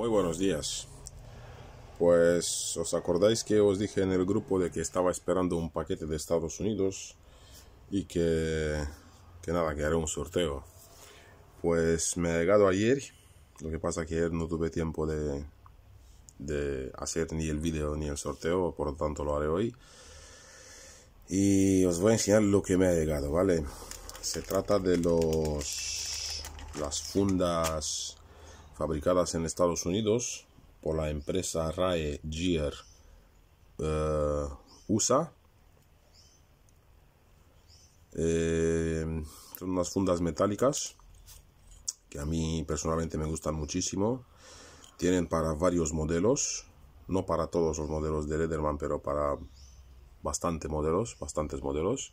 Muy buenos días. Pues os acordáis que os dije en el grupo de que estaba esperando un paquete de Estados Unidos y que, que nada, que haré un sorteo. Pues me ha llegado ayer, lo que pasa que ayer no tuve tiempo de, hacer ni el vídeo ni el sorteo, por lo tanto lo haré hoy. Y os voy a enseñar lo que me ha llegado, ¿vale? Se trata de los las fundas fabricadas en Estados Unidos por la empresa RAE Gear eh, USA. Eh, son unas fundas metálicas que a mí personalmente me gustan muchísimo. Tienen para varios modelos, no para todos los modelos de Lederman, pero para bastantes modelos, bastantes modelos.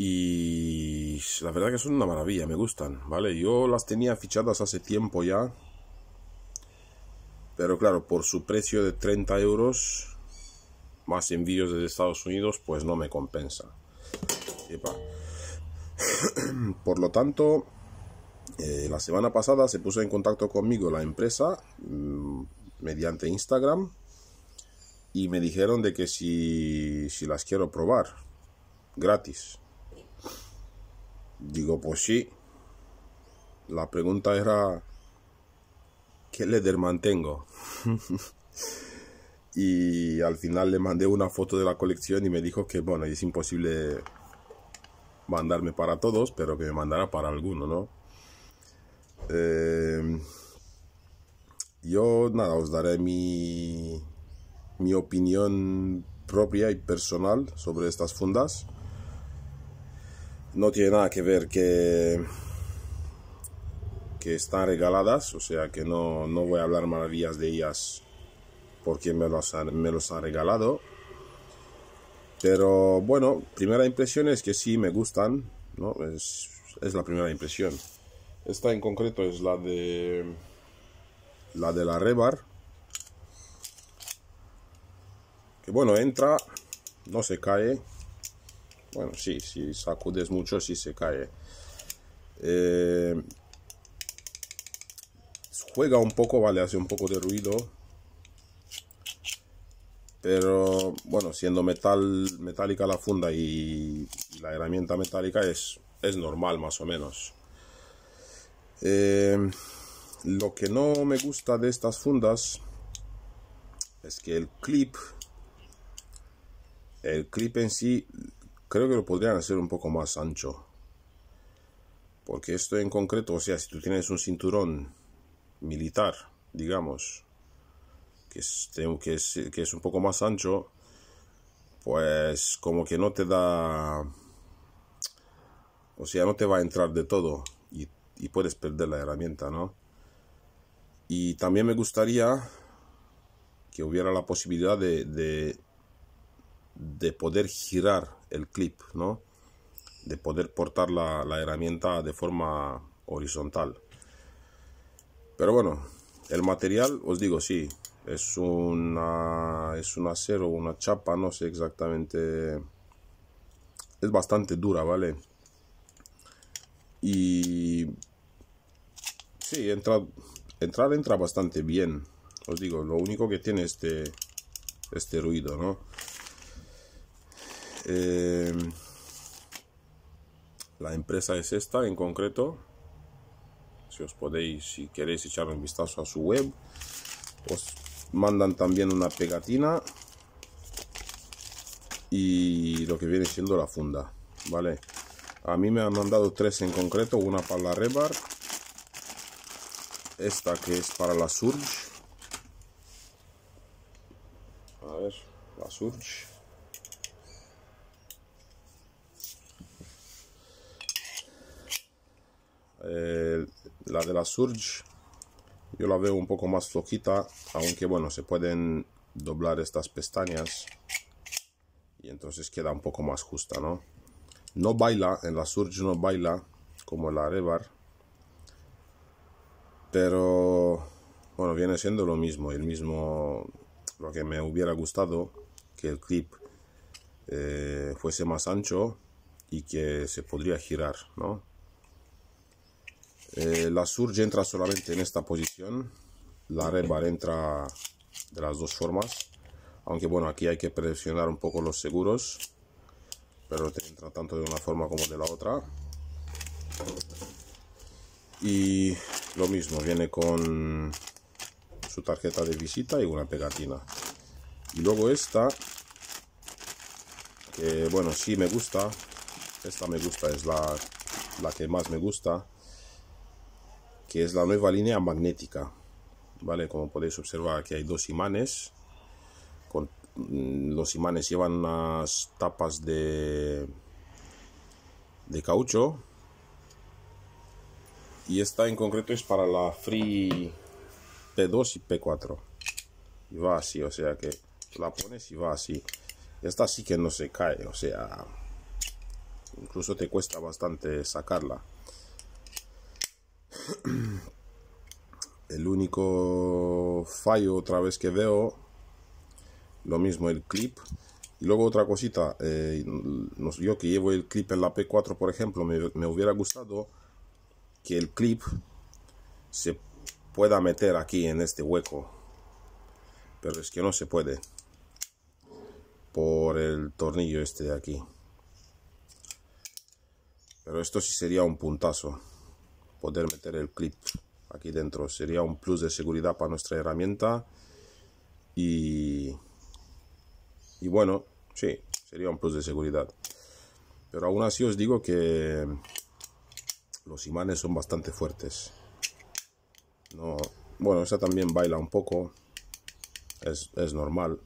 Y la verdad que son una maravilla, me gustan, ¿vale? Yo las tenía fichadas hace tiempo ya. Pero claro, por su precio de 30 euros, más envíos desde Estados Unidos, pues no me compensa. por lo tanto, eh, la semana pasada se puso en contacto conmigo la empresa mm, mediante Instagram y me dijeron de que si, si las quiero probar gratis Digo, pues sí. La pregunta era, ¿qué le mantengo? y al final le mandé una foto de la colección y me dijo que, bueno, es imposible mandarme para todos, pero que me mandara para alguno, ¿no? Eh, yo, nada, os daré mi, mi opinión propia y personal sobre estas fundas no tiene nada que ver que, que están regaladas, o sea que no, no voy a hablar maravillas de ellas porque me los, han, me los han regalado. Pero bueno, primera impresión es que sí me gustan, ¿no? Es, es la primera impresión. Esta en concreto es la de la de la Rebar. Que bueno, entra, no se cae, bueno, sí, si sacudes mucho, sí se cae. Eh, juega un poco, vale, hace un poco de ruido. Pero bueno, siendo metal, metálica la funda y, la herramienta metálica es, es normal más o menos. Eh, lo que no me gusta de estas fundas es que el clip, el clip en sí Creo que lo podrían hacer un poco más ancho. Porque esto en concreto, o sea, si tú tienes un cinturón militar, digamos, que es, que que es un poco más ancho, pues como que no te da... O sea, no te va a entrar de todo y, puedes perder la herramienta, ¿no? Y también me gustaría que hubiera la posibilidad de, de poder girar el clip, ¿no? De poder portar la, herramienta de forma horizontal. Pero bueno, el material, os digo, sí, es una es un acero, una chapa, no sé exactamente. Es bastante dura, ¿vale? Y sí, entra, entrar entra bastante bien. Os digo, lo único que tiene este este ruido, ¿no? Em, la empresa es esta en concreto. Si os podéis, si queréis echar un vistazo a su web, os mandan también una pegatina y lo que viene siendo la funda, ¿vale? A mí me han mandado tres en concreto, una para la Rebar, esta que es para la Surge, a ver, la Surge Eh, la de la Surge yo la veo un poco más flojita, aunque bueno, se pueden doblar estas pestañas y entonces queda un poco más justa, ¿no? No baila, en la Surge no baila como la Rebar, pero bueno, viene siendo lo mismo, el mismo, lo que me hubiera gustado que el clip eh, fuese más ancho y que se podría girar, ¿no? Eh, la surge entra solamente en esta posición. La rebar entra de las dos formas. Aunque bueno, aquí hay que presionar un poco los seguros. Pero entra tanto de una forma como de la otra. Y lo mismo, viene con su tarjeta de visita y una pegatina. Y luego esta, que bueno, sí me gusta. Esta me gusta, es la, la que más me gusta que es la nueva línea magnética. ¿Vale? Como podéis observar, aquí hay dos imanes. Con, mm, los imanes llevan unas tapas de, de caucho. Y esta en concreto es para la Free P2 y P4. Y va así, o sea que la pones y va así. Esta sí que no se cae, o sea, incluso te cuesta bastante sacarla. El único fallo otra vez que veo, lo mismo el clip. Y luego otra cosita, eh, yo que llevo el clip en la P4, por ejemplo, me, me hubiera gustado que el clip se pueda meter aquí en este hueco. Pero es que no se puede por el tornillo este de aquí. Pero esto sí sería un puntazo poder meter el clip aquí dentro. Sería un plus de seguridad para nuestra herramienta. Y, y bueno, sí, sería un plus de seguridad. Pero aún así os digo que los imanes son bastante fuertes. No, bueno, esta también baila un poco. Es, es normal.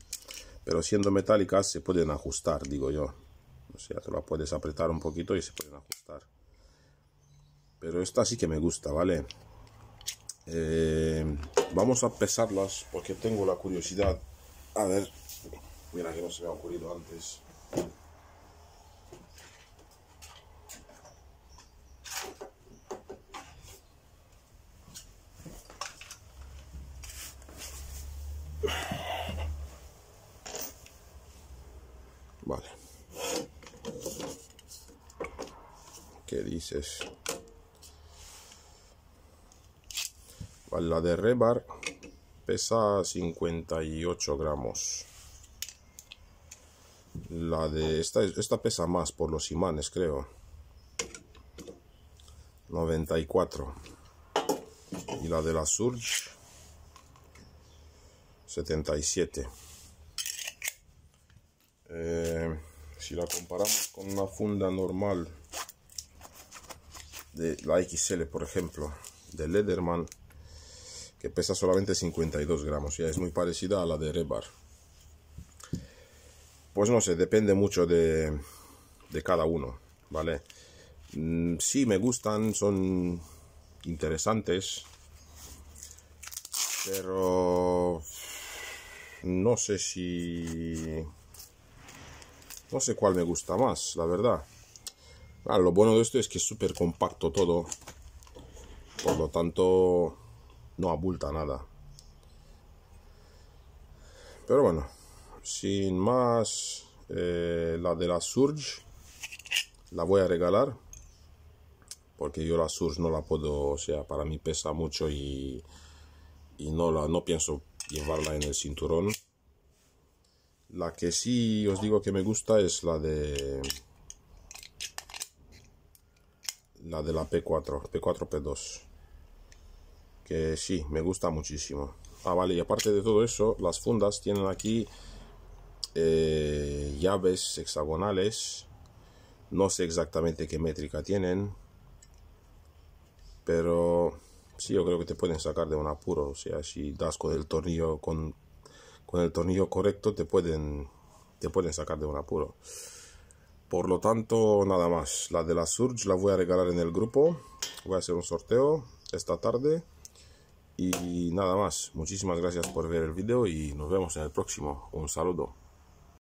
Pero siendo metálicas se pueden ajustar, digo yo. O sea, te la puedes apretar un poquito y se pueden ajustar. Pero esta sí que me gusta, ¿vale? Eh, vamos a pesarlas porque tengo la curiosidad. A ver, mira que no se me ha ocurrido antes. Vale. ¿Qué dices? La de Rebar pesa 58 gramos. La de esta, esta pesa más por los imanes, creo. 94. Y la de la Surge 77. Eh, si la comparamos con una funda normal de la XL, por ejemplo, de Lederman, que pesa solamente 52 gramos, ya es muy parecida a la de Rebar. Pues no sé, depende mucho de, de cada uno, ¿vale? si mm, sí, me gustan, son interesantes, pero no sé si... No sé cuál me gusta más, la verdad. Ah, lo bueno de esto es que es súper compacto todo. Por lo tanto, no abulta nada. Pero bueno, sin más, eh, la de la Surge la voy a regalar. Porque yo la Surge no la puedo, o sea, para mí pesa mucho y, y no, la, no pienso llevarla en el cinturón. La que sí os digo que me gusta es la de la de la P4, P4, P2 que sí, me gusta muchísimo. Ah, vale, y aparte de todo eso, las fundas tienen aquí eh, llaves hexagonales. No sé exactamente qué métrica tienen, pero sí, yo creo que te pueden sacar de un apuro. O sea, si das con el tornillo, con, con el tornillo correcto, te pueden, te pueden sacar de un apuro. Por lo tanto, nada más. La de la Surge la voy a regalar en el grupo. Voy a hacer un sorteo esta tarde. Y nada más, muchísimas gracias por ver el video y nos vemos en el próximo. Un saludo.